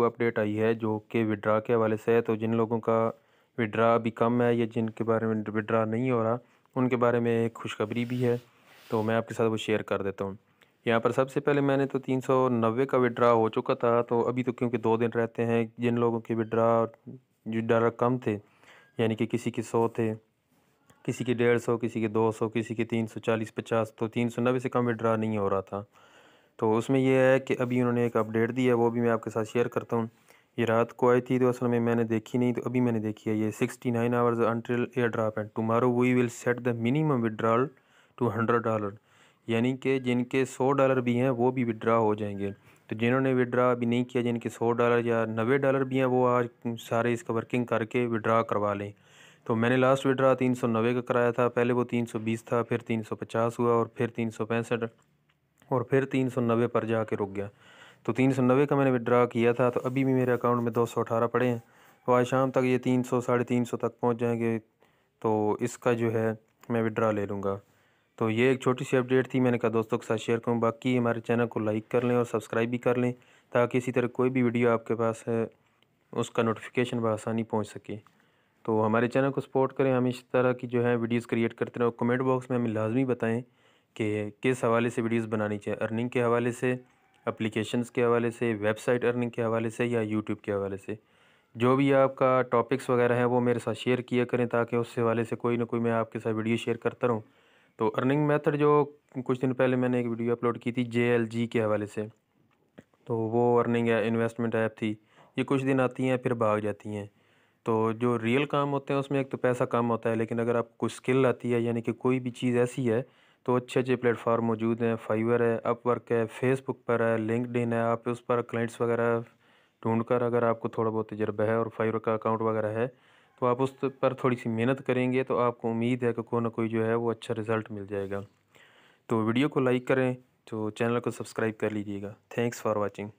update आई है जो कि विड्रा के हवाले से है तो जिन लोगों का विड्रा अभी कम है या जिनके बारे में विड्रा नहीं हो रहा उनके बारे में एक खुशखबरी भी है तो मैं आपके साथ वो शेयर कर देता हूँ यहाँ पर सबसे पहले मैंने तो तीन सौ नब्बे का विड्रा हो चुका था तो अभी तो क्योंकि दो दिन रहते हैं जिन लोगों के विड्रा विड्रा कम थे यानी कि किसी के सौ थे किसी के डेढ़ सौ किसी के दो सौ किसी के तीन सौ चालीस पचास तो तीन सौ नब्बे से कम विड्रा नहीं हो रहा था तो उसमें यह है कि अभी उन्होंने एक अपडेट दी है वो भी मैं आपके साथ शेयर करता हूँ ये रात को आई थी तो असल में मैंने देखी नहीं तो अभी मैंने देखी है ये sixty nine hours until air drop and tomorrow we will set the minimum withdrawal two hundred dollar यानी कि जिनके सौ डॉलर भी हैं वो भी विड्रा हो जाएंगे तो जिन्होंने विड्रा अभी नहीं किया जिनके सौ डॉलर या नबे डॉलर भी हैं वो आज सारे इसका वर्किंग करके विड्रा करवा लें तो मैंने लास्ट विड्रा तीन सौ नबे का कराया था पहले वो तीन सौ बीस था फिर तीन सौ पचास हुआ और फिर तीन सौ पैंसठ और फिर तीन सौ नब्बे पर जा कर रुक गया तो तीन सौ नब्बे का मैंने विड्रा किया था तो अभी भी मेरे अकाउंट में दो सौ अठारह पड़े हैं तो आज शाम तक ये तीन सौ साढ़े तीन सौ तक पहुँच जाएंगे तो इसका जो है मैं विड्रा ले लूँगा तो ये एक छोटी सी अपडेट थी मैंने कहा दोस्तों के साथ शेयर करूँ बाकी हमारे चैनल को लाइक कर लें और सब्सक्राइब भी कर लें ताकि इसी तरह कोई भी वीडियो आपके पास है उसका नोटिफिकेशन बसानी पहुँच सके तो हमारे चैनल को सपोर्ट करें हम इस तरह की जो है वीडियोस क्रिएट करते रहें और कमेंट बॉक्स में हमें लाजमी बताएं कि किस हवाले से वीडियोस बनानी चाहिए अर्निंग के हवाले से अप्लीकेशन के हवाले से वेबसाइट अर्निंग के हवाले से या यूट्यूब के हवाले से जो भी आपका टॉपिक्स वगैरह है वो मेरे साथ शेयर किया करें ताकि उस हवाले से कोई ना कोई मैं आपके साथ वीडियो शेयर करता रहूँ तो अर्निंग मेथड जो कुछ दिन पहले मैंने एक वीडियो अपलोड की थी जे के हवाले से तो वो अर्निंग है इन्वेस्टमेंट ऐप थी ये कुछ दिन आती हैं फिर भाग जाती हैं तो जो रियल काम होते हैं उसमें एक तो पैसा कम होता है लेकिन अगर आपको कोई स्किल आती है यानी कि कोई भी चीज़ ऐसी है तो अच्छे अच्छे प्लेटफार्म मौजूद हैं फाइवर है अपवर्क है फेसबुक पर है लिंकडिन है आप उस पर क्लाइंट्स वगैरह ढूंढ कर अगर आपको थोड़ा बहुत तजर्बा है और फाइवर का अकाउंट वगैरह है तो आप उस पर थोड़ी सी मेहनत करेंगे तो आपको उम्मीद है कि कोई ना कोई जो है वो अच्छा रिज़ल्ट मिल जाएगा तो वीडियो को लाइक करें तो चैनल को सब्सक्राइब कर लीजिएगा थैंक्स फॉर वॉचिंग